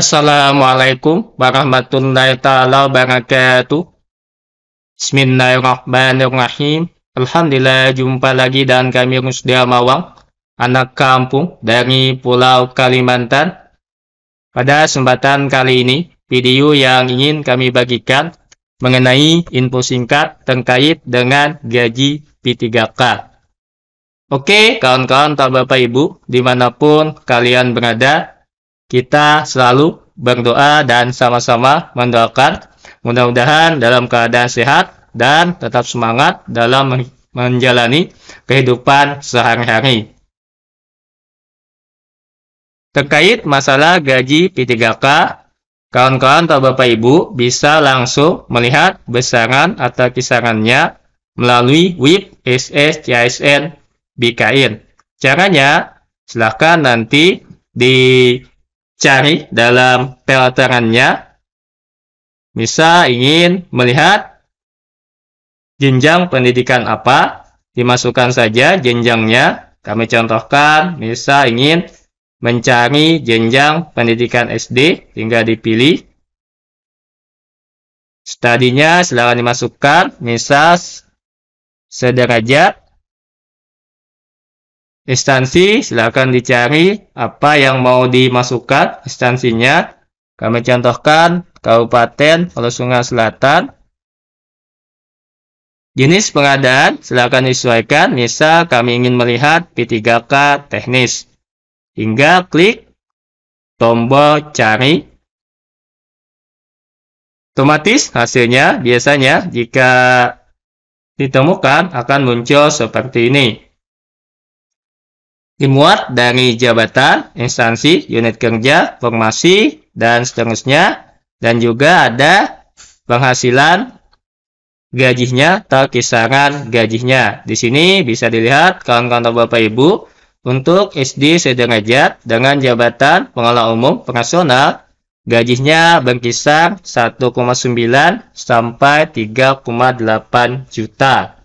Assalamualaikum warahmatullahi taala wabarakatuh. Bismillahirrahmanirrahim. Alhamdulillah jumpa lagi dan kami Rusdia Mawang, anak kampung dari Pulau Kalimantan. Pada kesempatan kali ini, video yang ingin kami bagikan mengenai info singkat terkait dengan gaji P3K. Oke, kawan-kawan tak Bapak Ibu, dimanapun kalian berada, kita selalu berdoa dan sama-sama mendoakan. Mudah-mudahan dalam keadaan sehat dan tetap semangat dalam menjalani kehidupan sehari-hari. Terkait masalah gaji P3K, kawan-kawan atau Bapak Ibu bisa langsung melihat besaran atau kisarannya melalui WIP SS CISN BKN. Caranya, silahkan nanti di cari dalam pelatarannya. Bisa ingin melihat jenjang pendidikan apa, dimasukkan saja jenjangnya. Kami contohkan, bisa ingin mencari jenjang pendidikan SD, tinggal dipilih. Studinya silakan dimasukkan, misal sederajat instansi silahkan dicari apa yang mau dimasukkan instansinya kami contohkan Kabupaten Hulu Sungai Selatan jenis pengadaan silahkan disesuaikan misal kami ingin melihat P3K teknis hingga klik tombol cari otomatis hasilnya biasanya jika ditemukan akan muncul seperti ini dimuat dari jabatan, instansi, unit kerja, formasi, dan seterusnya. Dan juga ada penghasilan gajinya atau kisaran gajinya. Di sini bisa dilihat kawan-kawan Bapak Ibu untuk SD sederajat dengan jabatan pengelola umum pengasional gajinya berkisar 1,9 sampai 3,8 juta.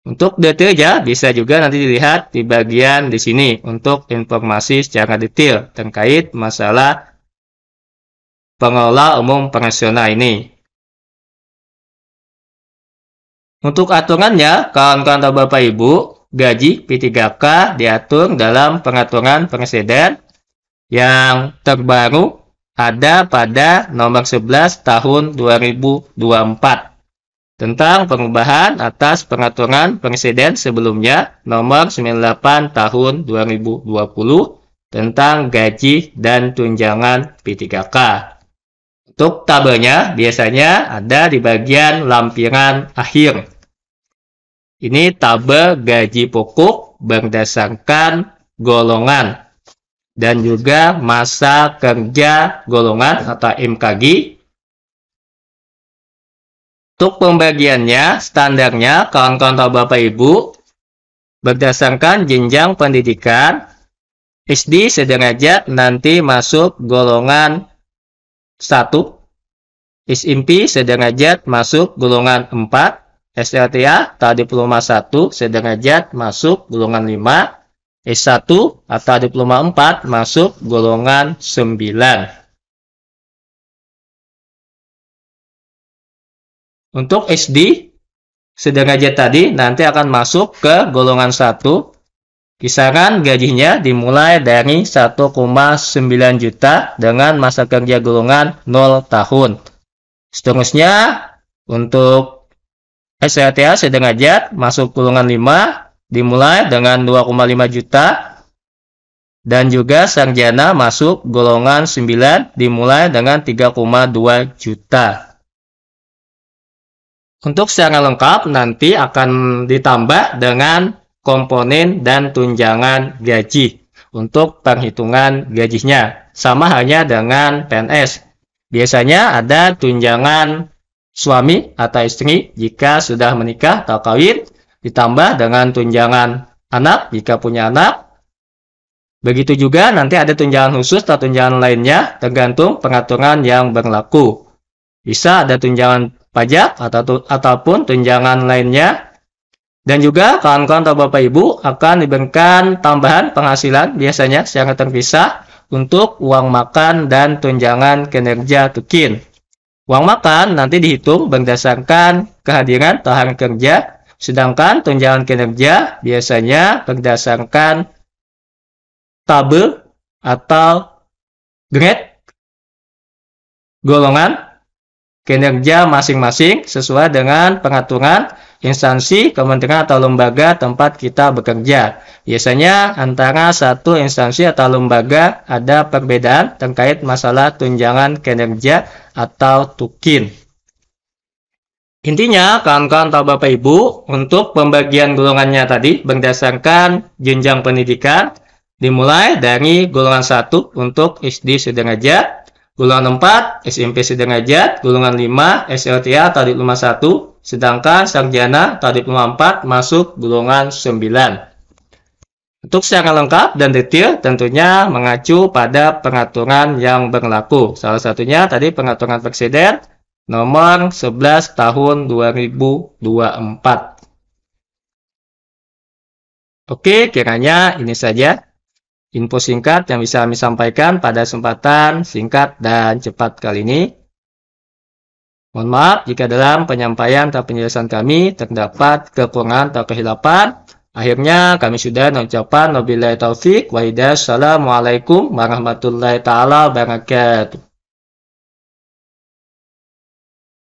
Untuk detailnya bisa juga nanti dilihat di bagian di sini untuk informasi secara detail terkait masalah pengelola umum pengasional ini. Untuk aturannya, kawan-kawan atau Bapak Ibu, gaji P3K diatur dalam pengaturan presiden yang terbaru ada pada nomor 11 tahun 2024 tentang perubahan atas pengaturan presiden sebelumnya nomor 98 tahun 2020 tentang gaji dan tunjangan P3K. Untuk tabelnya biasanya ada di bagian lampiran akhir. Ini tabel gaji pokok berdasarkan golongan dan juga masa kerja golongan atau MKG untuk pembagiannya, standarnya kawan-kawan tahu Bapak Ibu berdasarkan jenjang pendidikan SD sederajat nanti masuk golongan 1 SMP sederajat masuk golongan 4 SLTA atau diploma 1 sederajat masuk golongan 5 S1 atau diploma 4 masuk golongan 9 Untuk HD sederajat tadi nanti akan masuk ke golongan 1. Kisaran gajinya dimulai dari 1,9 juta dengan masa kerja golongan 0 tahun. Seterusnya untuk SRTA sederajat masuk golongan 5 dimulai dengan 2,5 juta dan juga sarjana masuk golongan 9 dimulai dengan 3,2 juta. Untuk secara lengkap nanti akan ditambah dengan komponen dan tunjangan gaji untuk perhitungan gajinya. Sama hanya dengan PNS. Biasanya ada tunjangan suami atau istri jika sudah menikah atau kawin, ditambah dengan tunjangan anak jika punya anak. Begitu juga nanti ada tunjangan khusus atau tunjangan lainnya tergantung pengaturan yang berlaku. Bisa ada tunjangan pajak atau ataupun tunjangan lainnya. Dan juga kawan-kawan atau Bapak Ibu akan diberikan tambahan penghasilan biasanya secara terpisah untuk uang makan dan tunjangan kinerja tukin. Uang makan nanti dihitung berdasarkan kehadiran tahan kerja, sedangkan tunjangan kinerja biasanya berdasarkan tabel atau grade golongan kinerja masing-masing sesuai dengan pengaturan instansi, kementerian atau lembaga tempat kita bekerja. Biasanya antara satu instansi atau lembaga ada perbedaan terkait masalah tunjangan kinerja atau tukin. Intinya, kawan-kawan atau Bapak Ibu, untuk pembagian golongannya tadi berdasarkan jenjang pendidikan, dimulai dari golongan satu untuk SD sederajat, Golongan 4 SMP sederajat, golongan 5 SLTA tarif 51, sedangkan sarjana tarif 54 masuk golongan 9. Untuk secara lengkap dan detail tentunya mengacu pada pengaturan yang berlaku. Salah satunya tadi pengaturan presiden nomor 11 tahun 2024. Oke, kiranya ini saja info singkat yang bisa kami sampaikan pada kesempatan singkat dan cepat kali ini. Mohon maaf jika dalam penyampaian atau penjelasan kami terdapat kekurangan atau kehilapan. Akhirnya kami sudah mengucapkan wabillahi taufik wa hidayah. Assalamualaikum warahmatullahi taala wabarakatuh.